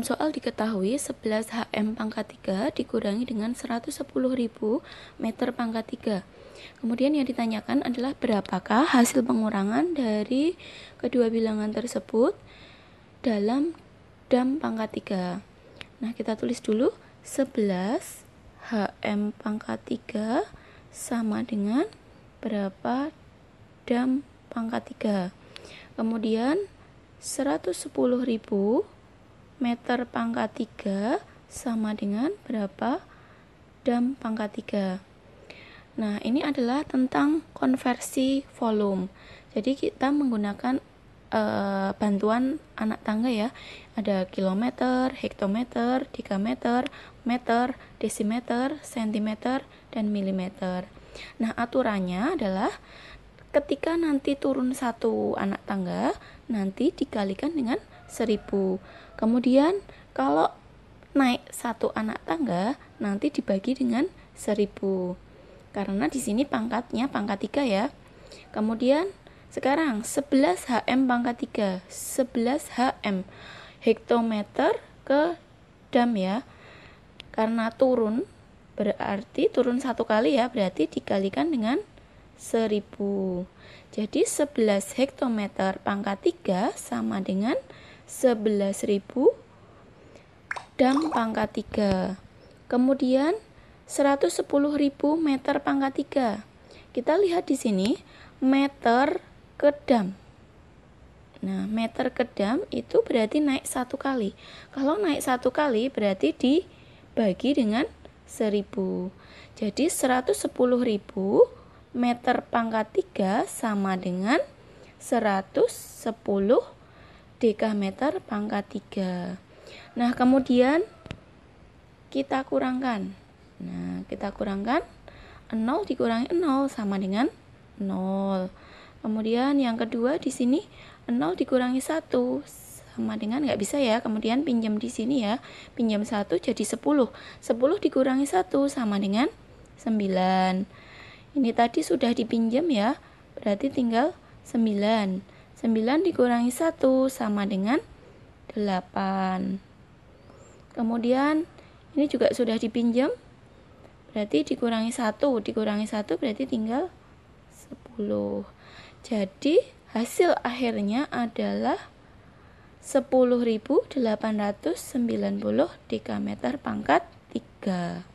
Dalam soal diketahui 11 HM pangkat 3 dikurangi dengan 110.000 meter pangkat 3. Kemudian yang ditanyakan adalah berapakah hasil pengurangan dari kedua bilangan tersebut dalam dam pangkat 3. Nah, kita tulis dulu 11 HM pangkat 3 sama dengan berapa dam pangkat 3 kemudian 110.000 meter pangkat 3 sama dengan berapa dam pangkat 3 nah ini adalah tentang konversi volume jadi kita menggunakan e, bantuan anak tangga ya ada kilometer, hektometer, dekameter, meter, desimeter, sentimeter, dan milimeter nah aturannya adalah ketika nanti turun satu anak tangga nanti dikalikan dengan 1000. Kemudian kalau naik satu anak tangga nanti dibagi dengan 1000. Karena di sini pangkatnya pangkat 3 ya. Kemudian sekarang 11 HM pangkat 3, 11 HM hektometer ke dam ya. Karena turun berarti turun satu kali ya, berarti dikalikan dengan 1000. Jadi 11 hektometer pangkat 3 sama dengan 11.000 dan pangkat 3. Kemudian 110.000 meter pangkat 3. Kita lihat di sini meter ke dam. Nah, meter ke dam itu berarti naik satu kali. Kalau naik satu kali berarti dibagi dengan 1000. Jadi 110.000 meter pangkat 3 sama dengan 110 meter pangkat 3 nah kemudian kita kurangkan nah kita kurangkan 0 dikurangi 0 sama dengan 0 kemudian yang kedua di sini 0 dikurangi 1 sama dengan nggak bisa ya kemudian pinjam di sini ya pinjam 1 jadi 10 10 dikurangi 1 sama dengan 9 ini tadi sudah dipinjam ya berarti tinggal 9 9 dikurangi 1 sama dengan 8. Kemudian ini juga sudah dipinjam. Berarti dikurangi 1, dikurangi 1 berarti tinggal 10. Jadi hasil akhirnya adalah 10.890 dekameter pangkat 3.